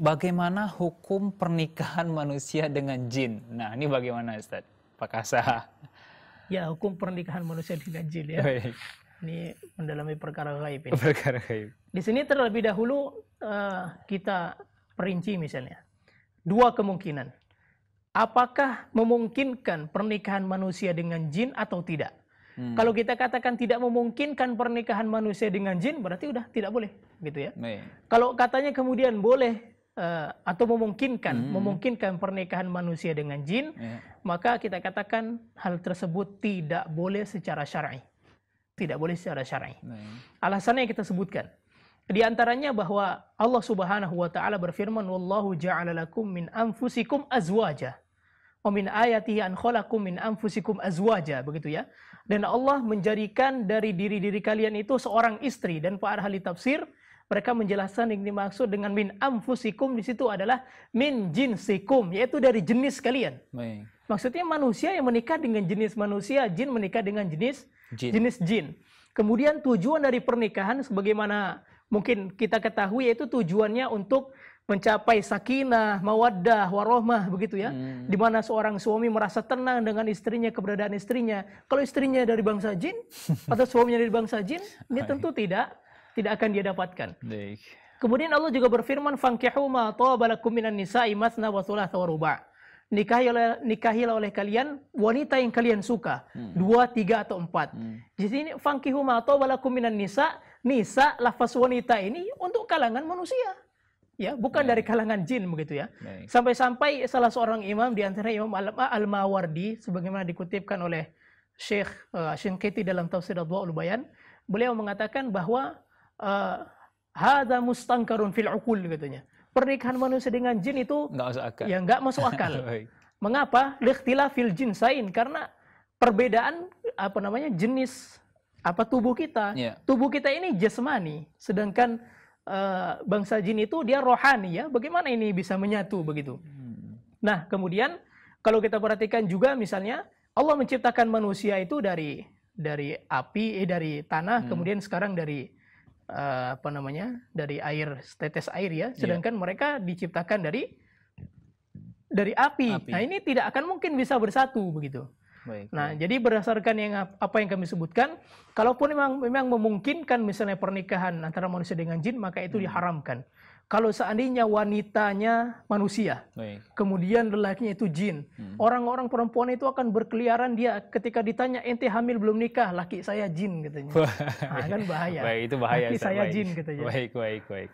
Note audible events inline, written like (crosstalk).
bagaimana hukum pernikahan (laughs) manusia dengan jin? Nah, ini bagaimana Ustaz? Apakah sah? (laughs) Ya, hukum pernikahan manusia dengan jin ya. Baik. Ini mendalami perkara gaib. Ini. Ya. Perkara gaib. Di sini terlebih dahulu uh, kita perinci misalnya. Dua kemungkinan. Apakah memungkinkan pernikahan manusia dengan jin atau tidak? Hmm. Kalau kita katakan tidak memungkinkan pernikahan manusia dengan jin, berarti udah tidak boleh, gitu ya. Nih. Kalau katanya kemudian boleh uh, atau memungkinkan hmm. memungkinkan pernikahan manusia dengan jin, yeah. maka kita katakan hal tersebut tidak boleh secara syar'i. Tidak boleh secara syar'i. Yeah. Alasannya kita sebutkan. Di antaranya bahwa Allah Subhanahu wa taala berfirman, "Wallahu ja'ala lakum min anfusikum azwaja." Wa min ayatihi an khalaqakum min anfusikum azwaja, begitu ya. Dan Allah menjadikan dari diri-diri kalian itu seorang istri dan para ahli tafsir mereka menjelaskan yang dimaksud dengan min amfusikum di situ adalah min jinsikum, yaitu dari jenis kalian. Baik. Maksudnya manusia yang menikah dengan jenis manusia, jin menikah dengan jenis jin. jenis jin. Kemudian tujuan dari pernikahan sebagaimana mungkin kita ketahui yaitu tujuannya untuk mencapai sakinah, mawaddah, warohmah begitu ya. Hmm. Di mana seorang suami merasa tenang dengan istrinya, keberadaan istrinya. Kalau istrinya dari bangsa jin (laughs) atau suaminya dari bangsa jin, ini tentu tidak tidak akan dia dapatkan. Baik. Kemudian Allah juga berfirman, "Fankihu ma balakum minan nisa'i masna wa thulatha wa ruba'." Nikahi oleh nikahilah oleh kalian wanita yang kalian suka, hmm. dua, tiga atau empat. Hmm. Di sini fankihu ma balakum minan nisa, nisa lafaz wanita ini untuk kalangan manusia. Ya, bukan Baik. dari kalangan jin begitu ya. Sampai-sampai salah seorang imam di antara Imam Al-Mawardi sebagaimana dikutipkan oleh Syekh uh, eh, Syinkiti dalam tafsir Al-Bayan, beliau mengatakan bahwa Eh, hada mustangkarun fil ukul katanya. Pernikahan manusia dengan jin itu nggak masuk akal. Ya nggak masuk akal. (laughs) Mengapa? Lihtila fil jin sain karena perbedaan apa namanya jenis apa tubuh kita. Yeah. Tubuh kita ini jasmani, sedangkan uh, bangsa jin itu dia rohani ya. Bagaimana ini bisa menyatu begitu? Hmm. Nah kemudian kalau kita perhatikan juga misalnya Allah menciptakan manusia itu dari dari api, eh, dari tanah, hmm. kemudian sekarang dari uh, apa namanya dari air tetes air ya iya. sedangkan yeah. mereka diciptakan dari dari api. api nah ini tidak akan mungkin bisa bersatu begitu Baik, nah, jadi berdasarkan yang apa yang kami sebutkan, kalaupun memang memang memungkinkan misalnya pernikahan antara manusia dengan jin, maka itu hmm. diharamkan. Kalau seandainya wanitanya manusia, baik. kemudian lelakinya itu jin, hmm. orang-orang hmm. perempuan itu akan berkeliaran dia ketika ditanya ente hamil belum nikah, laki saya jin katanya. nah, kan bahaya. Baik, itu bahaya. Laki saya baik. jin katanya. Baik, baik, baik.